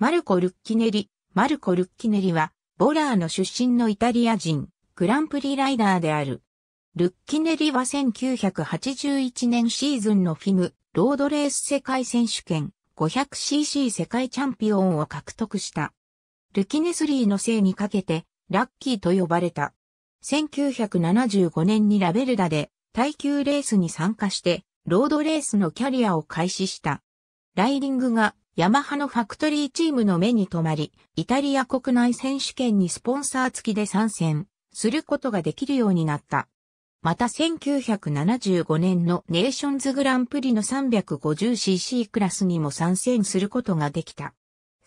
マルコ・ルッキネリ。マルコ・ルッキネリは、ボラーの出身のイタリア人、グランプリライダーである。ルッキネリは1981年シーズンのフィム、ロードレース世界選手権、500cc 世界チャンピオンを獲得した。ルキネスリーのせいにかけて、ラッキーと呼ばれた。1975年にラベルダで、耐久レースに参加して、ロードレースのキャリアを開始した。ライディングがヤマハのファクトリーチームの目に留まり、イタリア国内選手権にスポンサー付きで参戦することができるようになった。また1975年のネーションズグランプリの 350cc クラスにも参戦することができた。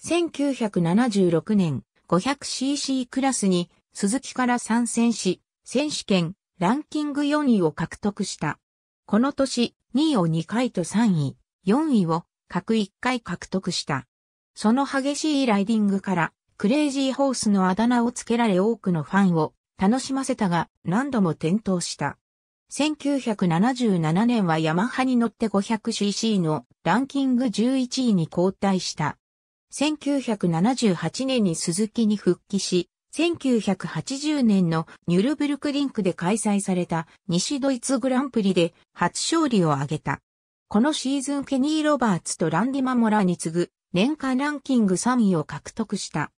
1976年 500cc クラスに鈴木から参戦し、選手権ランキング4位を獲得した。この年2位を2回と3位、4位を各1回獲得した。その激しいライディングから、クレイジーホースのあだ名を付けられ多くのファンを楽しませたが、何度も転倒した。1977年はヤマハに乗って 500cc のランキング11位に後退した。1978年に鈴木に復帰し、1980年のニュルブルクリンクで開催された西ドイツグランプリで初勝利を挙げた。このシーズンケニー・ロバーツとランディ・マモラに次ぐ年間ランキング3位を獲得した。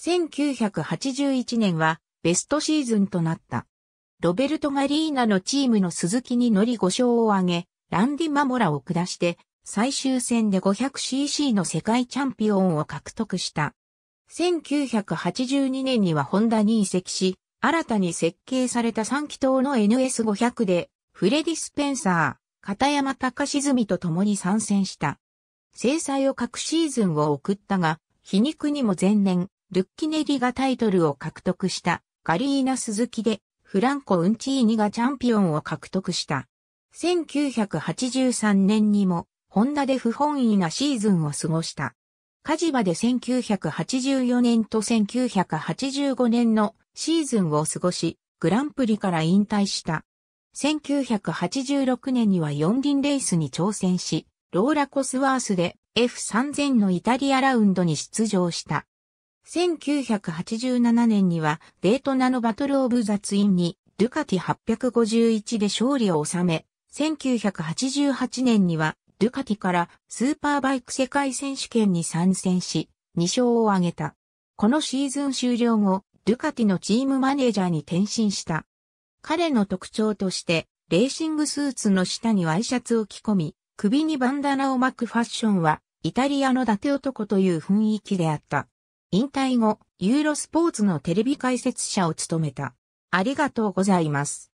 1981年はベストシーズンとなった。ロベルト・ガリーナのチームの鈴木に乗り5勝を挙げ、ランディ・マモラを下して、最終戦で 500cc の世界チャンピオンを獲得した。1982年にはホンダに移籍し、新たに設計された3気筒の NS500 で、フレディ・スペンサー。片山隆泉と共に参戦した。制裁を各シーズンを送ったが、皮肉にも前年、ルッキネリがタイトルを獲得したガリーナ鈴木で、フランコ・ウンチーニがチャンピオンを獲得した。1983年にも、ホンダで不本意なシーズンを過ごした。カジバで1984年と1985年のシーズンを過ごし、グランプリから引退した。1986年には四輪レースに挑戦し、ローラ・コスワースで F3000 のイタリアラウンドに出場した。1987年にはデートナのバトルオブザツインにドゥカティ851で勝利を収め、1988年にはドゥカティからスーパーバイク世界選手権に参戦し、2勝を挙げた。このシーズン終了後、ドゥカティのチームマネージャーに転身した。彼の特徴として、レーシングスーツの下にワイシャツを着込み、首にバンダナを巻くファッションは、イタリアの伊達男という雰囲気であった。引退後、ユーロスポーツのテレビ解説者を務めた。ありがとうございます。